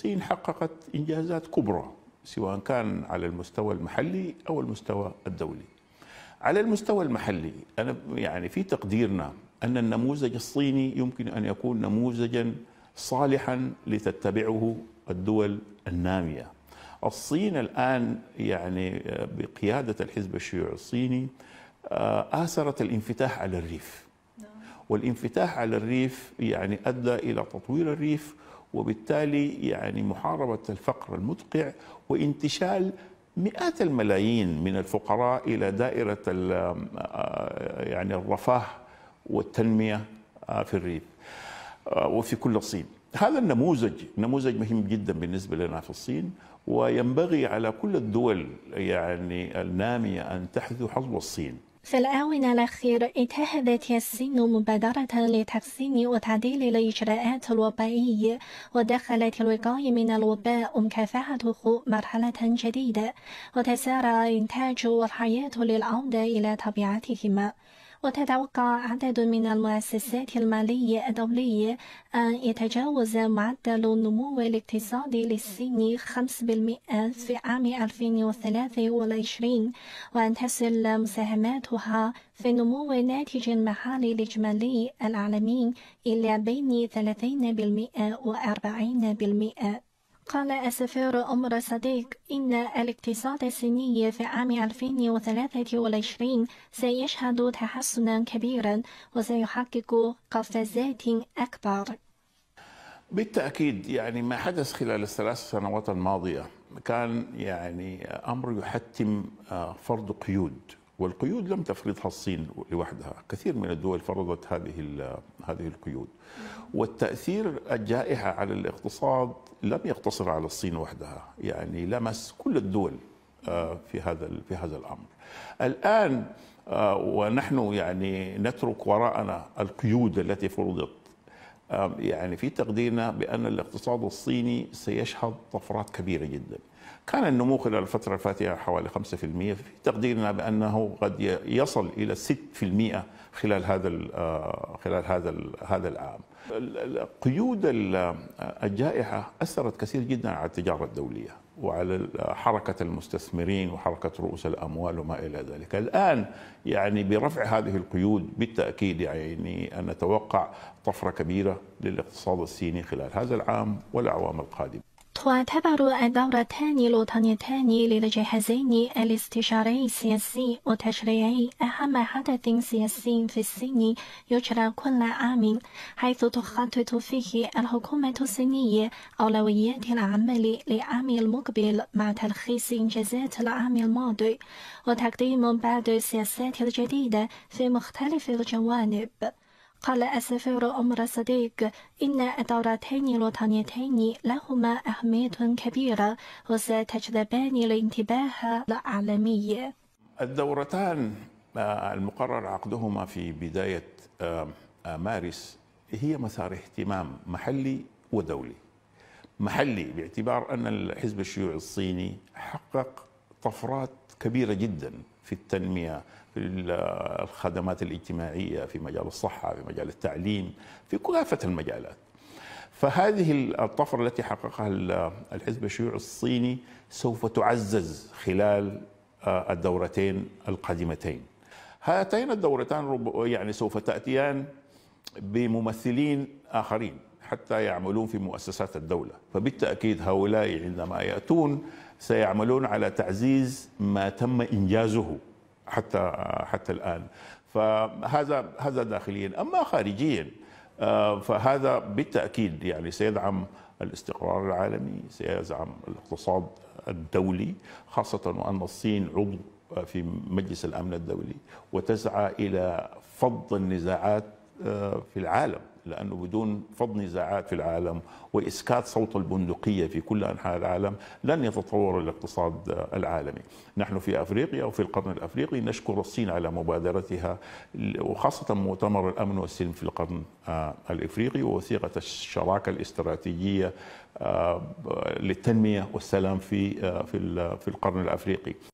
الصين حققت إنجازات كبرى سواء كان على المستوى المحلي أو المستوى الدولي على المستوى المحلي أنا يعني في تقديرنا أن النموذج الصيني يمكن أن يكون نموذجا صالحا لتتبعه الدول النامية الصين الآن يعني بقيادة الحزب الشيوعي الصيني آه، آثرت الانفتاح على الريف نعم. والانفتاح على الريف يعني أدى إلى تطوير الريف وبالتالي يعني محاربة الفقر المدقع وانتشال مئات الملايين من الفقراء إلى دائرة آه، يعني الرفاه والتنمية آه، في الريف آه، وفي كل الصين هذا النموذج نموذج مهم جدا بالنسبة لنا في الصين وينبغي على كل الدول يعني النامية أن تحذو حظو الصين في الآونة الأخيرة اتخذت الصين مبادرة لتحسين وتعديل الإجراءات الوبائية ودخلت الوقاية من الوباء ومكافحته مرحلة جديدة وتسارع الإنتاج والحياة للعودة إلى طبيعتهما وتتوقع عدد من المؤسسات المالية الدولية أن يتجاوز معدل النمو الاقتصادي للصين 5% في عام 2023 وأن تصل مساهماتها في نمو الناتج المحلي الإجمالي العالمي إلى بين 30% و 40%. قال السفير أمر صديق إن الاقتصاد الصيني في عام 2023 سيشهد تحسنا كبيرا وسيحقق قفزات أكبر بالتأكيد يعني ما حدث خلال الثلاث سنوات الماضية كان يعني أمر يحتم آه، فرض قيود والقيود لم تفرضها الصين لوحدها كثير من الدول فرضت هذه هذه القيود والتاثير الجائحه على الاقتصاد لم يقتصر على الصين وحدها يعني لمس كل الدول آه، في هذا في هذا الامر الان آه، ونحن يعني نترك وراءنا القيود التي فرضت يعني في تقديرنا بأن الاقتصاد الصيني سيشهد طفرات كبيرة جدا كان النمو خلال الفترة الفاتحة يعني حوالي 5% في تقديرنا بأنه قد يصل إلى 6% خلال هذا آه، خلال هذا هذا العام. قيود آه، الجائحة أثرت كثير جدا على التجارة الدولية وعلى حركة المستثمرين وحركة رؤوس الأموال وما إلى ذلك الآن يعني برفع هذه القيود بالتأكيد يعني أن نتوقع طفرة كبيرة للاقتصاد الصيني خلال هذا العام والأعوام القادمة تعتبر الدورتان الوطنيتان للجهازين الاستشاري السياسي والتشريعي أهم حدث سياسي في الصين يجرى كل عام حيث تخطط فيه الحكومة الصينية أولويات العمل للعام المقبل مع تلخيص إنجازات العام الماضي وتقديم بعض السياسات الجديدة في مختلف الجوانب قال السفير عمر الصديق إن الدورتين الوطنيتين لهما أهمية كبيرة وستجذبان الانتباه العالمي الدورتان آه، المقرر عقدهما في بداية آه، آه، مارس هي مسار اهتمام محلي ودولي محلي باعتبار أن الحزب الشيوعي الصيني حقق طفرات كبيرة جدا في التنميه في الخدمات الاجتماعيه في مجال الصحه في مجال التعليم في كافه المجالات فهذه الطفره التي حققها الحزب الشيوعي الصيني سوف تعزز خلال آه، الدورتين القادمتين هاتين الدورتان يعني سوف تاتيان بممثلين آخرين حتى يعملون في مؤسسات الدولة فبالتأكيد هؤلاء عندما يأتون سيعملون على تعزيز ما تم إنجازه حتى حتى الآن فهذا هذا داخليا أما خارجيا آه، فهذا بالتأكيد يعني سيدعم الاستقرار العالمي سيدعم الاقتصاد الدولي خاصة وأن الصين عضو في مجلس الأمن الدولي وتسعى إلى فض النزاعات في العالم لانه بدون فض نزاعات في العالم واسكات صوت البندقيه في كل انحاء العالم لن يتطور الاقتصاد العالمي. نحن في افريقيا وفي القرن الافريقي نشكر الصين على مبادرتها وخاصه مؤتمر الامن والسلم في القرن آه، الافريقي ووثيقه الشراكه الاستراتيجيه آه، للتنميه والسلام في آه، في القرن الافريقي.